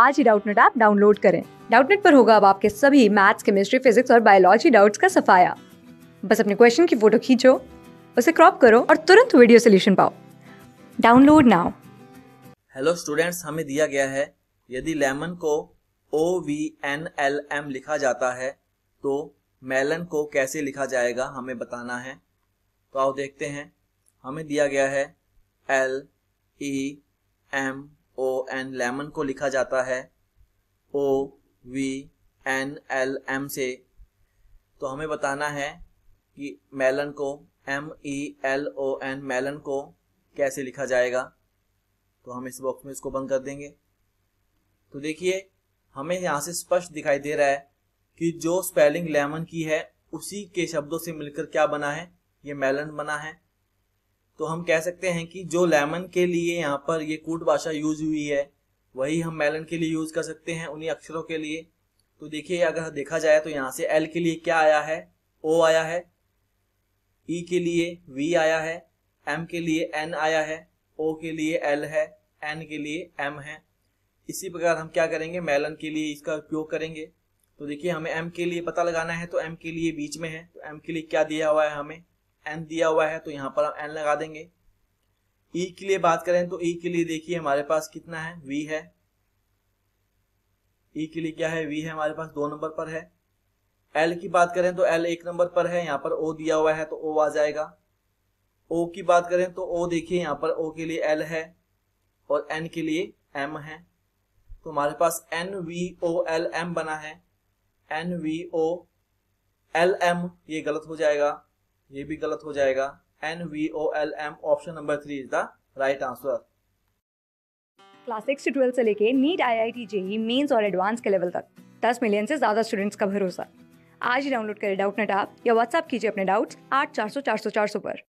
आज ही Doubtnut app download करें डाउटनेट पर होगा अब आपके सभी मैथ्स केमिस्ट्री फिजिक्स और बायोलॉजी डाउट्स का सफाया बस अपने क्वेश्चन की फोटो खींचो उसे क्रॉप करो और तुरंत वीडियो सोल्यूशन पाओ डाउनलोड नाउ हेलो स्टूडेंट्स हमें दिया गया है यदि लेमन को O V N L M लिखा जाता है तो मेलन को कैसे लिखा जाएगा हमें बताना है तो आओ देखते हैं हमें दिया गया है L E M and lemon को लिखा जाता है O V N L M से तो हमें बताना है कि मेलन को M E L O N melon को कैसे लिखा जाएगा तो हम इस बॉक्स में इसको बंद कर देंगे तो देखिए हमें यहाँ से स्पष्ट दिखाई दे रहा है कि जो स्पेलिंग लेमन की है उसी के शब्दों से मिलकर क्या बना है ये मेलन बना है तो हम कह सकते हैं कि जो लेमन के लिए यहाँ पर ये कूट भाषा यूज हुई है वही हम मेलन के लिए यूज कर सकते हैं उन्हीं अक्षरों के लिए तो देखिए अगर देखा जाए तो यहाँ से एल के लिए क्या आया है ओ आया है ई e के लिए वी आया है एम के लिए एन आया है ओ के लिए एल है एन के लिए एम है इसी प्रकार हम क्या करेंगे मेलन के लिए इसका उपयोग करेंगे तो देखिए हमें एम के लिए पता लगाना है तो एम के लिए बीच में है तो एम के लिए क्या दिया हुआ है हमें एन दिया हुआ है तो यहाँ पर हम एन लगा देंगे ई e के लिए बात करें तो ई e के लिए देखिए हमारे पास कितना है वी है ई e के लिए क्या है वी है हमारे पास दो नंबर पर है एल की बात करें तो एल एक नंबर पर है यहाँ पर ओ दिया हुआ है तो ओ आ जाएगा ओ की बात करें तो ओ देखिए यहाँ पर ओ के लिए एल है और एन के लिए एम है तो हमारे पास N V O L M बना है N V O L M ये गलत हो जाएगा ये भी गलत हो जाएगा N V O L M option number three is the right answer class six से ट्वेल्थ से लेके NEET I I T JEE mains और एडवांस के लेवल तक दस मिलियन से ज्यादा स्टूडेंट्स का भरोसा आज ही डाउनलोड करें डाउट नेट आप या व्हाट्सअप कीजिए अपने डाउट्स आठ चार सौ चार सौ चार सौ पर